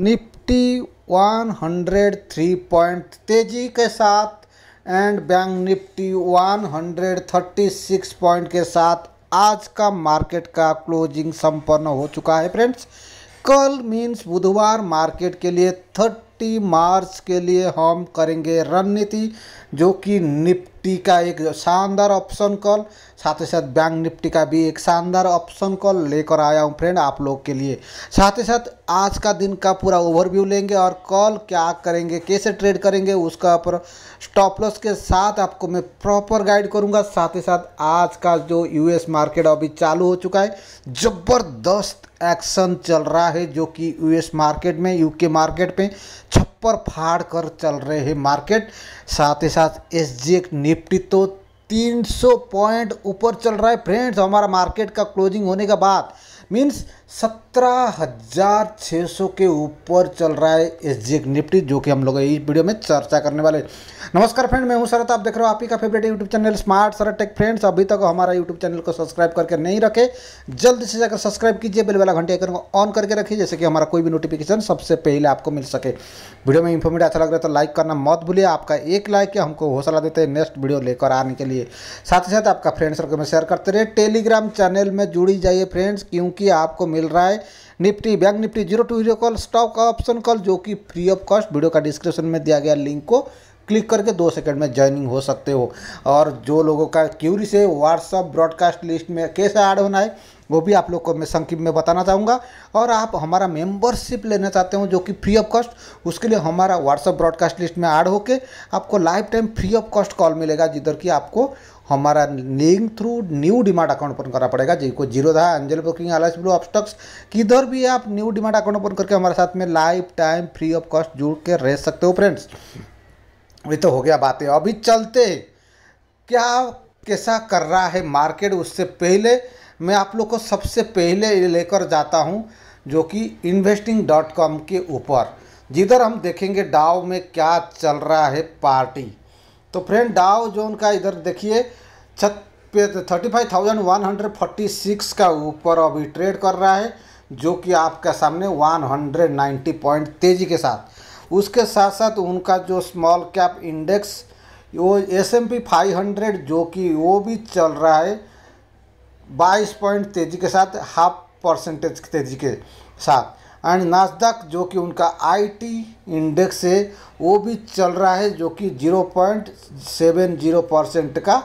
Nifty 103 point तेजी के साथ एंड बैंक निफ्टी 136 पॉइंट के साथ आज का मार्केट का क्लोजिंग संपन्न हो चुका है फ्रेंड्स कल मीन्स बुधवार मार्केट के लिए 30 मार्च के लिए हम करेंगे रणनीति जो कि निफ्टी का एक शानदार ऑप्शन कॉल साथ ही साथ बैंक निफ्टी का भी एक शानदार ऑप्शन कॉल लेकर आया हूं फ्रेंड आप लोग के लिए साथ ही साथ आज का दिन का पूरा ओवरव्यू लेंगे और कॉल क्या करेंगे कैसे ट्रेड करेंगे उसका पर स्टॉप लॉस के साथ आपको मैं प्रॉपर गाइड करूंगा साथ ही साथ आज का जो यूएस मार्केट अभी चालू हो चुका है ज़बरदस्त एक्शन चल रहा है जो कि यूएस मार्केट में यूके मार्केट में ऊपर फाड़ कर चल रहे हैं मार्केट साथ ही साथ एस निफ्टी तो 300 पॉइंट ऊपर चल रहा है फ्रेंड्स हमारा मार्केट का क्लोजिंग होने के बाद मीन्स सत्रह हज़ार छः सौ के ऊपर चल रहा है एस जी निफ्टी जो कि हम लोग इस वीडियो में चर्चा करने वाले नमस्कार फ्रेंड मैं हूं शरत आप देख रहे हो आप ही का favourite YouTube channel smart Sharat tech friends अभी तक हमारा यूट्यूब चैनल को सब्सक्राइब करके नहीं रखे जल्द से जाकर सब्सक्राइब कीजिए बिल वाला घंटे आइकन को ऑन करके रखिए जैसे कि हमारा कोई भी नोटिफिकेशन सबसे पहले आपको मिल सके वीडियो में इन्फॉर्मेटिव अच्छा लग रहा है तो लाइक करना मत भूलिए आपका एक लाइक हमको हौसला देते हैं नेक्स्ट वीडियो लेकर आने के लिए साथ ही साथ आपका फ्रेंड सर्कल में शेयर करते रहे टेलीग्राम चैनल में जुड़ी जाइए फ्रेंड्स क्योंकि आपको मिल मिल रहा है Nifty bank Nifty zero to zero call stock option call जो कि फ्री ऑफ कॉस्ट वीडियो का डिस्क्रिप्शन में दिया गया लिंक को क्लिक करके दो सेकंड में ज्वाइनिंग हो सकते हो और जो लोगों का क्यूरी से व्हाट्सअप ब्रॉडकास्ट लिस्ट में कैसे ऐड होना है वो भी आप लोग को मैं संक्षिप में बताना चाहूँगा और आप हमारा मेंबरशिप लेना चाहते हो जो कि फ्री ऑफ कॉस्ट उसके लिए हमारा व्हाट्सअप ब्रॉडकास्ट लिस्ट में ऐड होके आपको life time free of cost call मिलेगा जिधर कि आपको हमारा link through new demand account open करना पड़ेगा जिनको जीरो था अंजल ब्रोकिंग एस ब्लू ऑब्स्टक्स किधर भी आप न्यू डिमांड अकाउंट ओपन करके हमारे साथ में life time free of cost जुड़ के रह सकते हो फ्रेंड्स ये तो हो गया बातें अभी चलते क्या कैसा कर रहा है मार्केट उससे पहले मैं आप लोग को सबसे पहले लेकर जाता हूँ जो कि इन्वेस्टिंग डॉट कॉम के ऊपर जिधर हम देखेंगे डाव में क्या चल रहा है पार्टी तो फ्रेंड डाव जोन का इधर देखिए छत पे thirty five thousand one hundred forty six का ऊपर अभी ट्रेड कर रहा है जो कि आपका सामने वन हंड्रेड नाइन्टी पॉइंट तेज़ी के साथ उसके साथ साथ उनका जो स्मॉल कैप इंडेक्स वो S M P five hundred जो कि वो भी चल रहा है बाईस पॉइंट तेज़ी के साथ हाफ परसेंटेज तेज़ी के साथ एंड नासदाक जो कि उनका आईटी इंडेक्स है वो भी चल रहा है जो कि zero point seven zero percent का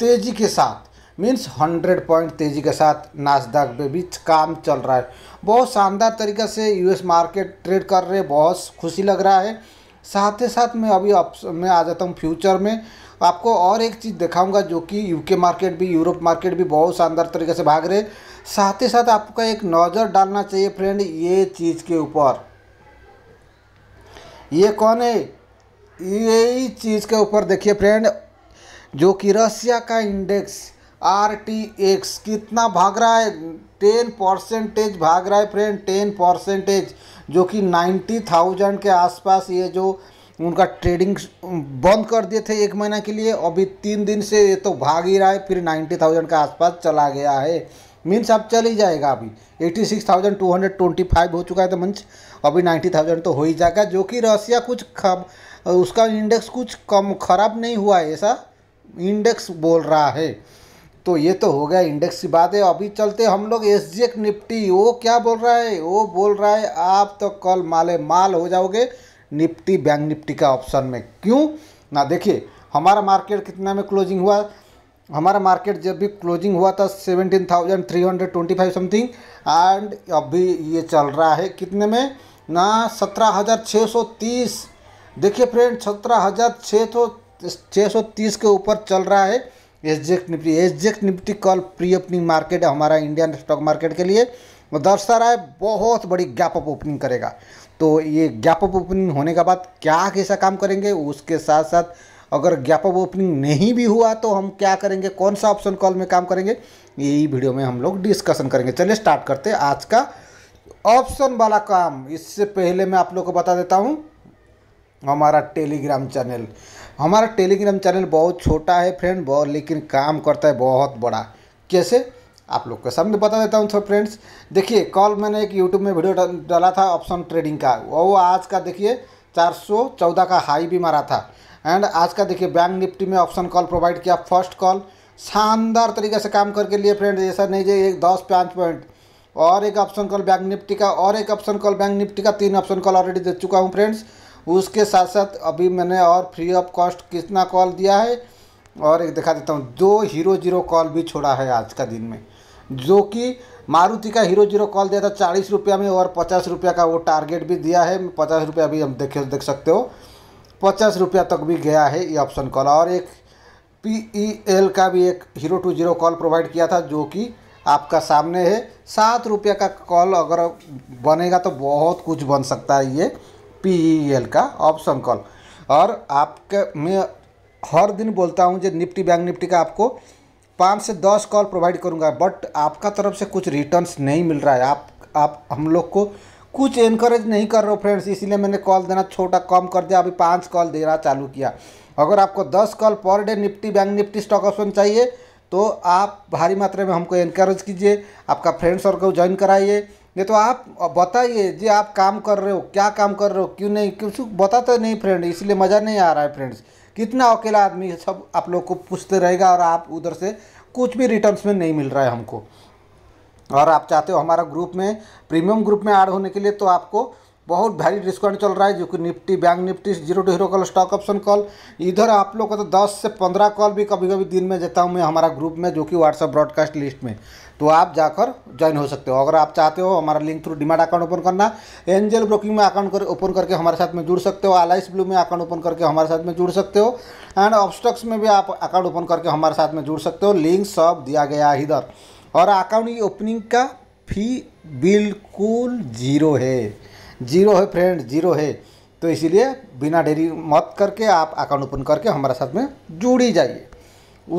तेज़ी के साथ मीन्स हंड्रेड पॉइंट तेज़ी के साथ नासदाक पे भी काम चल रहा है बहुत शानदार तरीके से यूएस मार्केट ट्रेड कर रहे बहुत खुशी लग रहा है साथ ही साथ मैं अभी आप मैं आ जाता हूँ फ्यूचर में आपको और एक चीज़ दिखाऊंगा जो कि यूके मार्केट भी यूरोप मार्केट भी बहुत शानदार तरीके से भाग रहे साथ ही साथ आपका एक नज़र डालना चाहिए फ्रेंड ये चीज़ के ऊपर ये कौन है ये चीज़ के ऊपर देखिए फ्रेंड जो कि रसिया का इंडेक्स आर टी एक्स कितना भाग रहा है टेन परसेंटेज भाग रहा है फ्रेंड टेन परसेंटेज जो कि नाइन्टी थाउजेंड के आसपास ये जो उनका ट्रेडिंग बंद कर दिए थे एक महीना के लिए अभी तीन दिन से ये तो भाग ही रहा है फिर नाइन्टी थाउजेंड के आसपास चला गया है मीन्स अब चल ही जाएगा अभी eighty six thousand two hundred twenty five हो चुका है तो मंच अभी नाइन्टी थाउजेंड तो हो ही जाएगा जो कि रसिया कुछ खब उसका इंडेक्स कुछ कम खराब नहीं हुआ है ऐसा इंडेक्स बोल रहा है तो ये तो हो गया इंडेक्स की बात है अभी चलते हम लोग एस जी निफ्टी वो क्या बोल रहा है वो बोल रहा है आप तो कल माले माल हो जाओगे निफ्टी बैंक निफ्टी का ऑप्शन में क्यों ना देखिए हमारा मार्केट कितना में क्लोजिंग हुआ हमारा मार्केट जब भी क्लोजिंग हुआ था seventeen thousand three hundred twenty five something and अभी ये चल रहा है कितने में ना सत्रह हज़ार छः सौ तीस देखिए फ्रेंड सत्रह हज़ार छः सौ छः सौ तीस के ऊपर चल रहा है S G X Nifty S G X Nifty कल प्री ओपनिंग मार्केट है हमारा इंडियन स्टॉक मार्केट के लिए वो दर्शा रहा है बहुत बड़ी गैप अप ओपनिंग करेगा तो ये गैप अप ओपनिंग होने के बाद क्या कैसा काम करेंगे उसके साथ साथ अगर गैप ऑफ ओपनिंग नहीं भी हुआ तो हम क्या करेंगे कौन सा ऑप्शन कॉल में काम करेंगे यही वीडियो में हम लोग डिस्कशन करेंगे चलिए स्टार्ट करते हैं आज का ऑप्शन वाला काम इससे पहले मैं आप लोग को बता देता हूँ हमारा टेलीग्राम चैनल हमारा टेलीग्राम चैनल बहुत छोटा है फ्रेंड बहुत लेकिन काम करता है बहुत बड़ा कैसे आप लोग के सामने बता देता हूँ थोड़ा फ्रेंड्स देखिए कॉल मैंने एक यूट्यूब में वीडियो डाला था ऑप्शन ट्रेडिंग का वो आज का देखिए चार सौ चौदह का हाई भी मारा था एंड आज का देखिए बैंक निफ्टी में ऑप्शन कॉल प्रोवाइड किया फर्स्ट कॉल शानदार तरीके से काम करके लिए फ्रेंड ऐसा नहीं जी एक दस पाँच पॉइंट और एक ऑप्शन कॉल बैंक निफ्टी का और एक ऑप्शन कॉल बैंक निफ्टी का तीन ऑप्शन कॉल ऑलरेडी दे चुका हूँ फ्रेंड्स उसके साथ साथ अभी मैंने और फ्री ऑफ कॉस्ट कितना कॉल दिया है और एक दिखा देता हूँ दो हीरो जीरो कॉल भी छोड़ा है आज का दिन में जो कि मारुति का हीरो जीरो कॉल दिया था चालीस रुपया में और पचास रुपया का वो टारगेट भी दिया है पचास रुपया अभी हम देखे देख सकते हो पचास रुपया तक भी गया है ये ऑप्शन कॉल और एक पी ई एल का भी एक hero to zero call provide किया था जो कि आपका सामने है सात रुपये का कॉल अगर बनेगा तो बहुत कुछ बन सकता है ये पी ई एल का ऑप्शन कॉल और आपके मैं हर दिन बोलता हूँ जो निफ्टी बैंक निफ्टी का आपको पाँच से दस कॉल प्रोवाइड करूँगा बट आपका तरफ से कुछ रिटर्न्स नहीं मिल रहा है आप आप हम लोग को कुछ इनक्रेज नहीं कर रहे हो फ्रेंड्स इसीलिए मैंने कॉल देना छोटा कम कर दिया अभी पाँच कॉल देना चालू किया अगर आपको दस call per day Nifty bank Nifty stock option चाहिए तो आप भारी मात्रा में हमको इनक्रेज कीजिए आपका फ्रेंड सर्कल ज्वाइन कराइए नहीं तो आप बताइए जी आप काम कर रहे हो क्या काम कर रहे हो क्यों नहीं कुछ बताते नहीं फ्रेंड इसलिए मज़ा नहीं आ रहा है फ्रेंड्स कितना अकेला आदमी सब आप लोग को पूछते रहेगा और आप उधर से कुछ भी रिटर्न्स में नहीं मिल रहा है हमको और आप चाहते हो हमारा ग्रुप में प्रीमियम ग्रुप में ऐड होने के लिए तो आपको बहुत भारी डिस्काउंट चल रहा है जो कि Nifty bank Nifty zero to hero call stock option call इधर आप लोग को तो दस से पंद्रह कॉल भी कभी कभी दिन में देता हूँ मैं हमारा ग्रुप में जो कि व्हाट्सअप ब्रॉडकास्ट लिस्ट में तो आप जाकर ज्वाइन हो सकते हो अगर आप चाहते हो हमारा link through demand account open करना एंजल ब्रोकिंग में अकाउंट कर ओपन करके हमारे साथ में जुड़ सकते हो आलाइस ब्लू में अकाउंट ओपन करके हमारे साथ में जुड़ सकते हो एंड ऑब्स्टक्स में भी आप अकाउंट ओपन करके हमारे साथ में जुड़ सकते हो लिंक सब दिया गया इधर और अकाउंट की ओपनिंग का फी बिल्कुल ज़ीरो है ज़ीरो है फ्रेंड ज़ीरो है तो इसीलिए बिना डेरी मत करके आप अकाउंट ओपन करके हमारे साथ में जुड़ी जाइए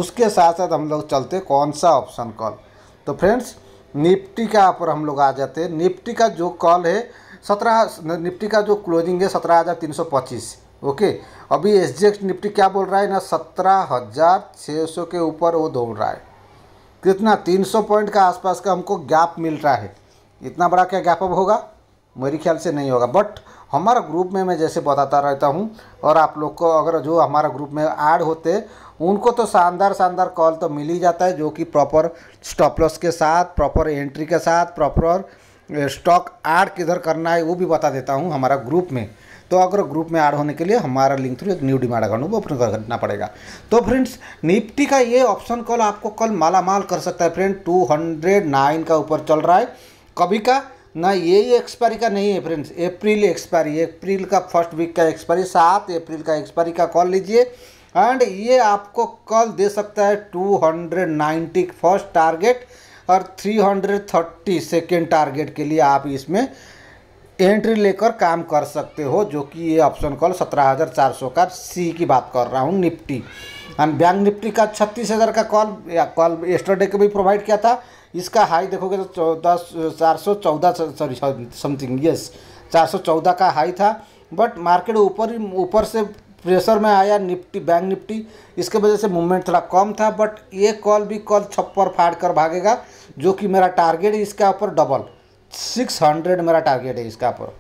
उसके साथ साथ हम लोग चलते कौन सा ऑप्शन कॉल तो फ्रेंड्स निफ्टी का पर हम लोग आ जाते हैं निफ्टी का जो कॉल है सत्रह निफ्टी का जो क्लोजिंग है सत्रह हज़ार तीन सौ पच्चीस ओके अभी एस निफ्टी क्या बोल रहा है ना सत्रह हज़ार छः सौ के ऊपर वो दौड़ रहा है कितना 300 पॉइंट का आसपास का हमको गैप मिल रहा है इतना बड़ा क्या गैप अब होगा मेरे ख्याल से नहीं होगा बट हमारा ग्रुप में मैं जैसे बताता रहता हूँ और आप लोग को अगर जो हमारा ग्रुप में ऐड होते उनको तो शानदार शानदार कॉल तो मिल ही जाता है जो कि प्रॉपर स्टॉपलॉस के साथ प्रॉपर एंट्री के साथ प्रॉपर स्टॉक ऐड किधर करना है वो भी बता देता हूँ हमारा ग्रुप में तो अगर ग्रुप में ऐड होने के लिए हमारा लिंक थ्रू एक न्यू डिमांड अकाउंट ओपन करना पड़ेगा तो फ्रेंड्स निफ्टी का ये ऑप्शन कॉल आपको कल माला माल कर सकता है फ्रेंड टू हंड्रेड नाइन का ऊपर चल रहा है कभी का ना ये एक्सपायरी का नहीं है फ्रेंड्स अप्रैल एक्सपायरी अप्रैल का फर्स्ट वीक का एक्सपायरी सात अप्रैल का एक्सपायरी का कॉल लीजिए एंड ये आपको कल दे सकता है two hundred ninety first target और three hundred thirty second target के लिए आप इसमें एंट्री लेकर काम कर सकते हो जो कि ये ऑप्शन कॉल सत्रह हज़ार चार सौ का सी की बात कर रहा हूँ निफ्टी एंड बैंक निफ्टी का छत्तीस हज़ार का कॉल या कॉल एस्टरडे को भी प्रोवाइड किया था इसका हाई देखोगे तो चौदह चार सौ चौदह सॉरी समथिंग यस चार सौ चौदह का हाई था बट मार्केट ऊपर ऊपर से प्रेशर में आया निफ्टी बैंक निफ्टी इसके वजह से मूवमेंट थोड़ा कम था बट ये कॉल भी कॉल छप्पर फाड़ कर भागेगा जो कि मेरा टारगेट इसका ऊपर डबल सिक्स हंड्रेड मेरा टारगेट है इसका पर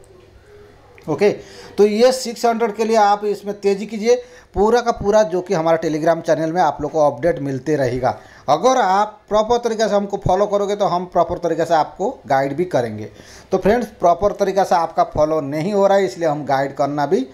ओके तो ये सिक्स हंड्रेड के लिए आप इसमें तेज़ी कीजिए पूरा का पूरा जो कि हमारा टेलीग्राम चैनल में आप लोग को अपडेट मिलते रहेगा अगर आप प्रॉपर तरीके से हमको फॉलो करोगे तो हम प्रॉपर तरीके से आपको गाइड भी करेंगे तो फ्रेंड्स प्रॉपर तरीके से आपका फॉलो नहीं हो रहा है इसलिए हम गाइड करना भी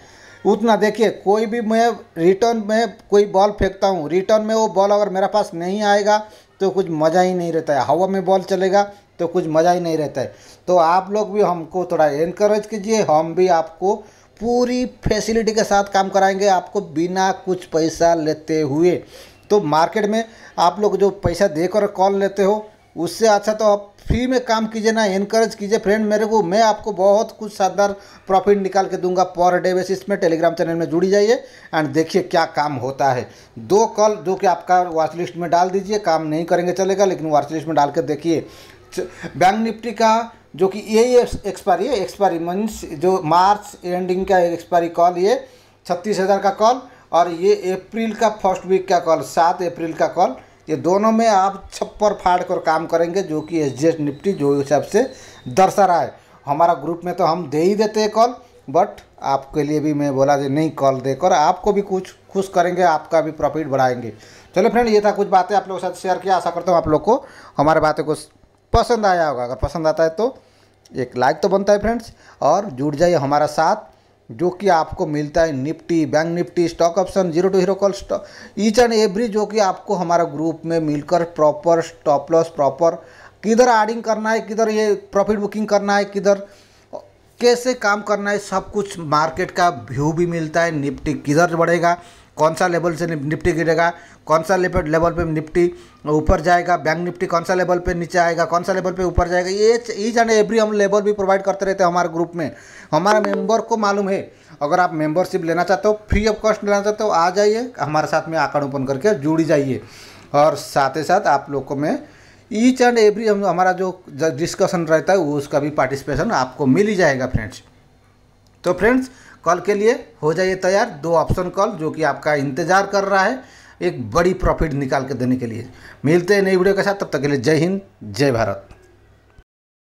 उतना देखिए कोई भी मैं रिटर्न में कोई बॉल फेंकता हूँ रिटर्न में वो बॉल अगर मेरे पास नहीं आएगा तो कुछ मज़ा ही नहीं रहता है हवा में बॉल चलेगा तो कुछ मज़ा ही नहीं रहता है तो आप लोग भी हमको थोड़ा इनक्रेज कीजिए हम भी आपको पूरी फैसिलिटी के साथ काम कराएंगे आपको बिना कुछ पैसा लेते हुए तो मार्केट में आप लोग जो पैसा देकर कॉल लेते हो उससे अच्छा तो आप फ्री में काम कीजिए ना इनक्रेज कीजिए फ्रेंड मेरे को मैं आपको बहुत कुछ शानदार प्रॉफिट निकाल के दूंगा पर डे बेसिस में टेलीग्राम चैनल में जुड़ी जाइए एंड देखिए क्या काम होता है दो कॉल जो कि आपका वॉचलिस्ट लिस्ट में डाल दीजिए काम नहीं करेंगे चलेगा लेकिन वॉचलिस्ट लिस्ट में डाल कर देखिए बैंक निफ्टी का जो कि यही एक्सपायरी है एक्सपायरी मीन्स जो मार्च एंडिंग का एक्सपायरी कॉल ये छत्तीस हज़ार का कॉल और ये अप्रैल का फर्स्ट वीक का कॉल सात अप्रैल का कॉल ये दोनों में आप छप्पर फाड़ कर काम करेंगे जो कि एस निफ्टी जो हिसाब से दर्शा रहा है हमारा ग्रुप में तो हम दे ही देते हैं कॉल बट आपके लिए भी मैं बोला कि नहीं कॉल देकर आपको भी कुछ खुश करेंगे आपका भी प्रॉफिट बढ़ाएंगे चलो फ्रेंड ये था कुछ बातें आप लोगों के साथ शेयर किया आशा करता हूँ आप लोग को हमारे बातें को पसंद आया होगा अगर पसंद आता है तो एक लाइक तो बनता है फ्रेंड्स और जुड़ जाइए हमारा साथ जो कि आपको मिलता है Nifty bank Nifty stock option zero to hero call stock each and every जो कि आपको हमारा ग्रुप में मिलकर प्रॉपर स्टॉप लॉस प्रॉपर किधर एडिंग करना है किधर ये प्रॉफिट बुकिंग करना है किधर कैसे काम करना है सब कुछ मार्केट का व्यू भी मिलता है निफ्टी किधर बढ़ेगा कौन सा लेवल से निफ्टी गिरेगा कौन सा लेवल पे निफ्टी ऊपर जाएगा बैंक निफ्टी कौन सा लेवल पे नीचे आएगा कौन सा लेवल पे ऊपर जाएगा ये ईच एंड एवरी हम लेवल भी प्रोवाइड करते रहते हैं हमारे ग्रुप में हमारा मेंबर को मालूम है अगर आप मेंबरशिप लेना चाहते हो फ्री ऑफ कॉस्ट लेना चाहते हो आ जाइए हमारे साथ में आकड़ ओपन करके जुड़ी जाइए और साथ ही साथ आप लोग को मैं ईच एंड एवरी हम हमारा जो डिस्कशन रहता है उसका भी पार्टिसिपेशन आपको मिल ही जाएगा फ्रेंड्स तो फ्रेंड्स कॉल के लिए हो जाइए तैयार दो ऑप्शन कॉल जो कि आपका इंतजार कर रहा है एक बड़ी प्रॉफिट निकाल के देने के लिए मिलते हैं नई वीडियो के साथ तब तक के लिए जय हिंद जय भारत